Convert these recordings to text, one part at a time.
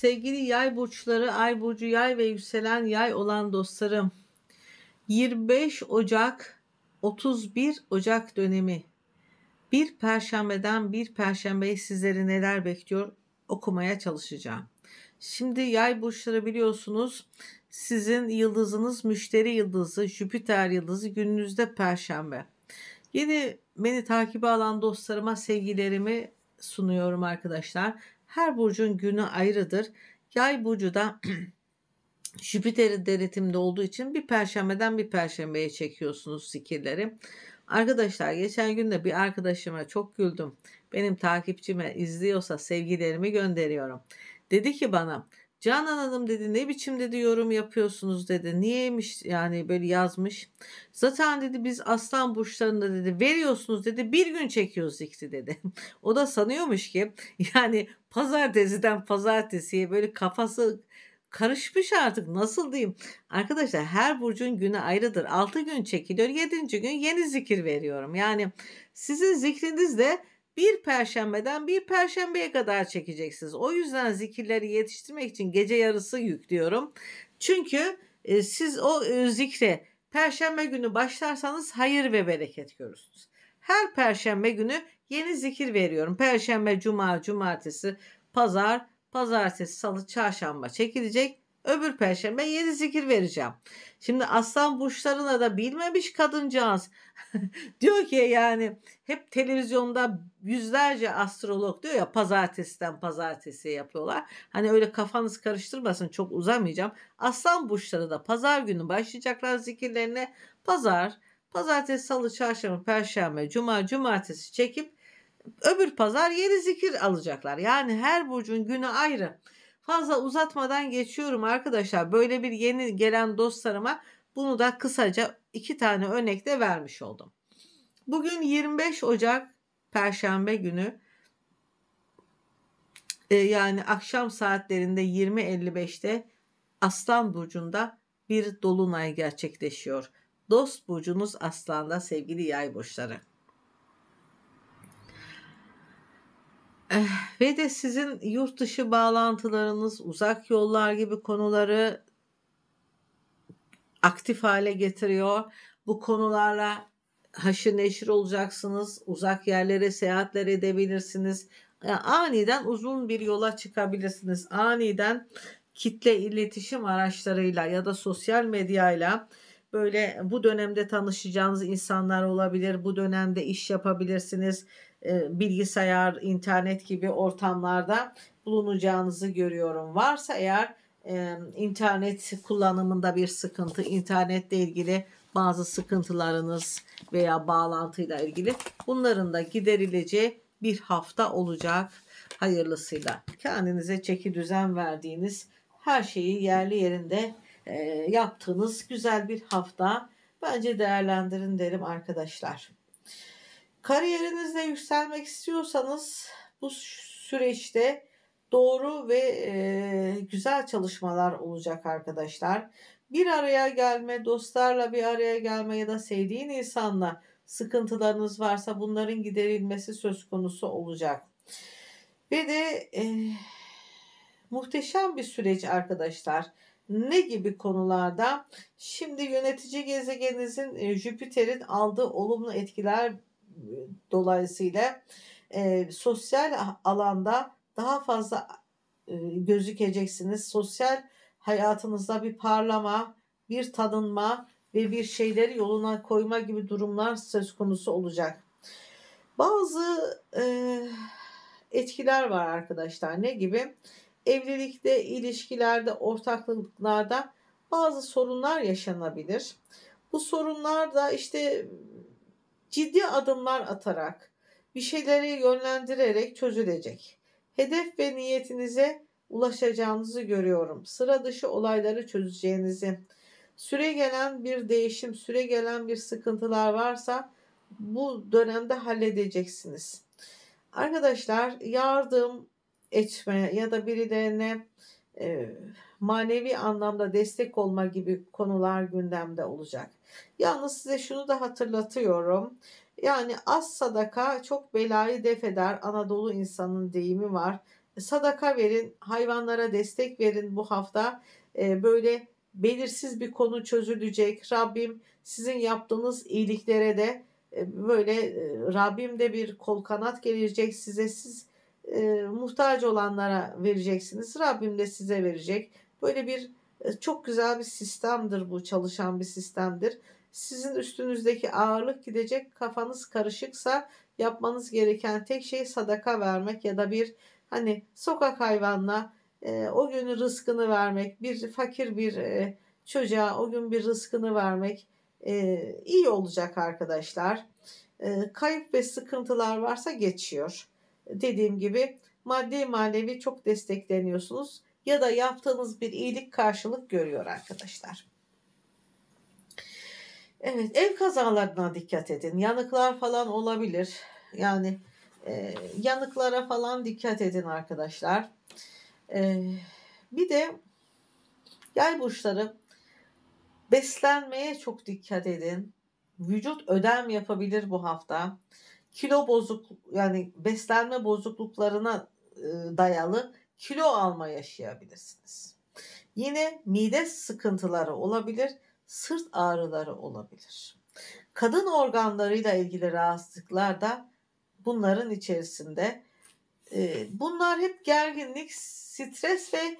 Sevgili yay burçları, ay burcu yay ve yükselen yay olan dostlarım. 25 Ocak 31 Ocak dönemi bir perşembeden bir perşembeye sizleri neler bekliyor okumaya çalışacağım. Şimdi yay burçları biliyorsunuz sizin yıldızınız müşteri yıldızı, Jüpiter yıldızı gününüzde perşembe. Yeni beni takibe alan dostlarıma sevgilerimi sunuyorum arkadaşlar. Her burcun günü ayrıdır. Yay burcu da Jüpiter'in denetimde olduğu için bir perşembeden bir perşembeye çekiyorsunuz fikirleri. Arkadaşlar geçen gün de bir arkadaşıma çok güldüm. Benim takipçime izliyorsa sevgilerimi gönderiyorum. Dedi ki bana Canan Hanım dedi ne biçim dedi yorum yapıyorsunuz dedi. Niyeymiş yani böyle yazmış. Zaten dedi biz aslan burçlarında dedi veriyorsunuz dedi bir gün çekiyoruz zikri dedi. o da sanıyormuş ki yani pazartesiden pazartesiye böyle kafası karışmış artık nasıl diyeyim. Arkadaşlar her burcun günü ayrıdır. 6 gün çekiliyor 7. gün yeni zikir veriyorum. Yani sizin zikriniz de bir perşembeden bir perşembeye kadar çekeceksiniz. O yüzden zikirleri yetiştirmek için gece yarısı yüklüyorum. Çünkü e, siz o e, zikre perşembe günü başlarsanız hayır ve bereket görürsünüz. Her perşembe günü yeni zikir veriyorum. Perşembe, cuma, cumartesi, pazar, pazartesi, salı, çarşamba çekilecek. Öbür perşembe yeni zikir vereceğim. Şimdi aslan burçlarına da bilmemiş kadıncağız. diyor ki yani hep televizyonda yüzlerce astrolog diyor ya pazartesiden pazartesiye yapıyorlar. Hani öyle kafanız karıştırmasın çok uzamayacağım. Aslan burçları da pazar günü başlayacaklar zikirlerine. Pazar, pazartesi, salı, çarşamba, perşembe, cuma, cumartesi çekip öbür pazar yeni zikir alacaklar. Yani her burcun günü ayrı. Fazla uzatmadan geçiyorum arkadaşlar. Böyle bir yeni gelen dostlarıma bunu da kısaca iki tane örnekte vermiş oldum. Bugün 25 Ocak Perşembe günü e, yani akşam saatlerinde 20.55'te Aslan Burcu'nda bir dolunay gerçekleşiyor. Dost burcunuz Aslan'da sevgili yay burçları. Eh ve de sizin yurt dışı bağlantılarınız, uzak yollar gibi konuları aktif hale getiriyor. Bu konularla haşır neşir olacaksınız. Uzak yerlere seyahatler edebilirsiniz. Yani aniden uzun bir yola çıkabilirsiniz. Aniden kitle iletişim araçlarıyla ya da sosyal medyayla ile böyle e, bu dönemde tanışacağınız insanlar olabilir. Bu dönemde iş yapabilirsiniz. E, bilgisayar, internet gibi ortamlarda bulunacağınızı görüyorum. Varsa eğer e, internet kullanımında bir sıkıntı, internetle ilgili bazı sıkıntılarınız veya bağlantıyla ilgili bunların da giderileceği bir hafta olacak hayırlısıyla. Kendinize çeki düzen verdiğiniz her şeyi yerli yerinde ee, yaptığınız güzel bir hafta. Bence değerlendirin derim arkadaşlar. Kariyerinizde yükselmek istiyorsanız bu süreçte doğru ve e, güzel çalışmalar olacak arkadaşlar. Bir araya gelme, dostlarla bir araya gelme ya da sevdiğin insanla sıkıntılarınız varsa bunların giderilmesi söz konusu olacak. Ve de e, muhteşem bir süreç arkadaşlar. Ne gibi konularda? Şimdi yönetici gezegeninizin e, Jüpiter'in aldığı olumlu etkiler e, dolayısıyla e, sosyal alanda daha fazla e, gözükeceksiniz. Sosyal hayatınızda bir parlama, bir tadınma ve bir şeyleri yoluna koyma gibi durumlar söz konusu olacak. Bazı e, etkiler var arkadaşlar. Ne gibi? evlilikte, ilişkilerde, ortaklıklarda bazı sorunlar yaşanabilir. Bu sorunlar da işte ciddi adımlar atarak, bir şeyleri yönlendirerek çözülecek. Hedef ve niyetinize ulaşacağınızı görüyorum. Sıra dışı olayları çözeceğinizi, süre gelen bir değişim, süre gelen bir sıkıntılar varsa bu dönemde halledeceksiniz. Arkadaşlar yardım, etme ya da birilerine e, manevi anlamda destek olma gibi konular gündemde olacak. Yalnız size şunu da hatırlatıyorum. Yani az sadaka çok belayı def eder Anadolu insanın deyimi var. E, sadaka verin, hayvanlara destek verin bu hafta. E, böyle belirsiz bir konu çözülecek. Rabbim sizin yaptığınız iyiliklere de e, böyle e, Rabbim de bir kol kanat gelecek size. Siz e, muhtaç olanlara vereceksiniz. Rabbim de size verecek. Böyle bir e, çok güzel bir sistemdir bu çalışan bir sistemdir. Sizin üstünüzdeki ağırlık gidecek kafanız karışıksa yapmanız gereken tek şey sadaka vermek ya da bir hani sokak hayvanına e, o günü rızkını vermek bir fakir bir e, çocuğa o gün bir rızkını vermek e, iyi olacak arkadaşlar. E, kayıp ve sıkıntılar varsa geçiyor dediğim gibi maddi manevi çok destekleniyorsunuz ya da yaptığınız bir iyilik karşılık görüyor arkadaşlar. Evet ev kazalarına dikkat edin. Yanıklar falan olabilir. Yani e, yanıklara falan dikkat edin arkadaşlar. E, bir de yay burçları beslenmeye çok dikkat edin. Vücut ödem yapabilir bu hafta kilo bozuk yani beslenme bozukluklarına e, dayalı kilo alma yaşayabilirsiniz. Yine mide sıkıntıları olabilir, sırt ağrıları olabilir. Kadın organlarıyla ilgili rahatsızlıklar da bunların içerisinde. E, bunlar hep gerginlik, stres ve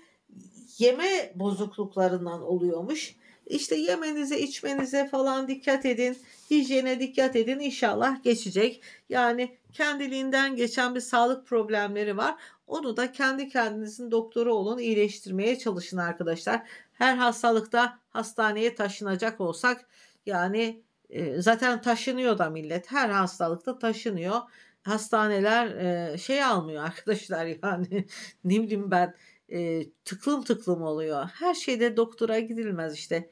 yeme bozukluklarından oluyormuş. İşte yemenize içmenize falan dikkat edin. Hijyene dikkat edin. İnşallah geçecek. Yani kendiliğinden geçen bir sağlık problemleri var. Onu da kendi kendinizin doktoru olun iyileştirmeye çalışın arkadaşlar. Her hastalıkta hastaneye taşınacak olsak yani e, zaten taşınıyor da millet. Her hastalıkta taşınıyor. Hastaneler e, şey almıyor arkadaşlar yani ne bileyim ben e, tıklım tıklım oluyor. Her şeyde doktora gidilmez işte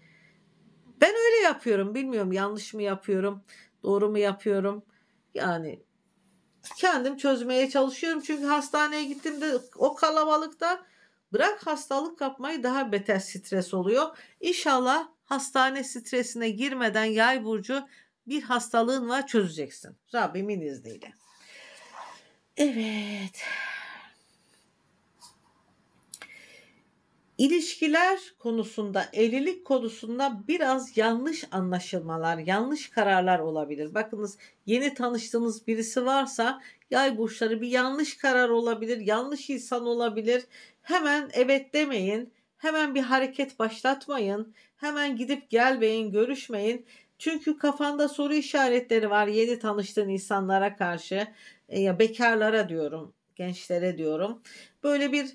yapıyorum bilmiyorum yanlış mı yapıyorum doğru mu yapıyorum yani kendim çözmeye çalışıyorum çünkü hastaneye gittiğimde o kalabalıkta bırak hastalık kapmayı daha beter stres oluyor. İnşallah hastane stresine girmeden yay burcu bir hastalığın var çözeceksin. Rabbimin izniyle. Evet. İlişkiler konusunda, evlilik konusunda biraz yanlış anlaşılmalar, yanlış kararlar olabilir. Bakınız yeni tanıştığınız birisi varsa yay burçları bir yanlış karar olabilir, yanlış insan olabilir. Hemen evet demeyin, hemen bir hareket başlatmayın, hemen gidip gelmeyin, görüşmeyin. Çünkü kafanda soru işaretleri var yeni tanıştığın insanlara karşı, e, ya bekarlara diyorum, gençlere diyorum. Böyle bir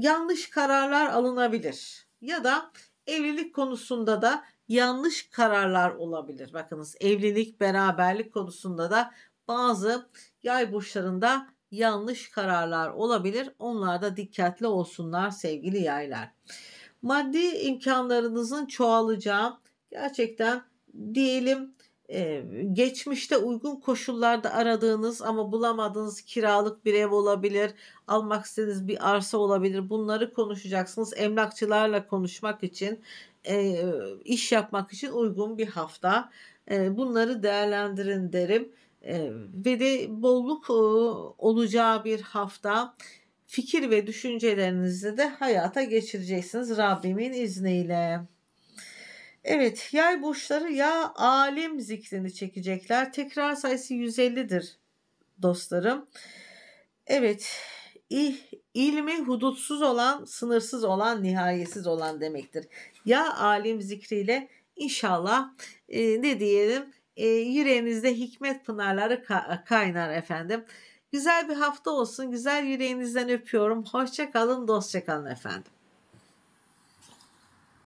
yanlış kararlar alınabilir. Ya da evlilik konusunda da yanlış kararlar olabilir. Bakınız evlilik, beraberlik konusunda da bazı yay burçlarında yanlış kararlar olabilir. Onlar da dikkatli olsunlar sevgili yaylar. Maddi imkanlarınızın çoğalacağı gerçekten diyelim ee, geçmişte uygun koşullarda aradığınız ama bulamadığınız kiralık bir ev olabilir, almak istediğiniz bir arsa olabilir. Bunları konuşacaksınız. Emlakçılarla konuşmak için, e, iş yapmak için uygun bir hafta. E, bunları değerlendirin derim. E, ve de bolluk e, olacağı bir hafta. Fikir ve düşüncelerinizi de hayata geçireceksiniz Rabbimin izniyle. Evet, yay burçları ya alim zikrini çekecekler. Tekrar sayısı 150'dir dostlarım. Evet, il, ilmi hudutsuz olan, sınırsız olan, nihayetsiz olan demektir. Ya alim zikriyle inşallah e, ne diyelim e, yüreğinizde hikmet pınarları ka- kaynar efendim. Güzel bir hafta olsun. Güzel yüreğinizden öpüyorum. Hoşça kalın, dostça kalın efendim.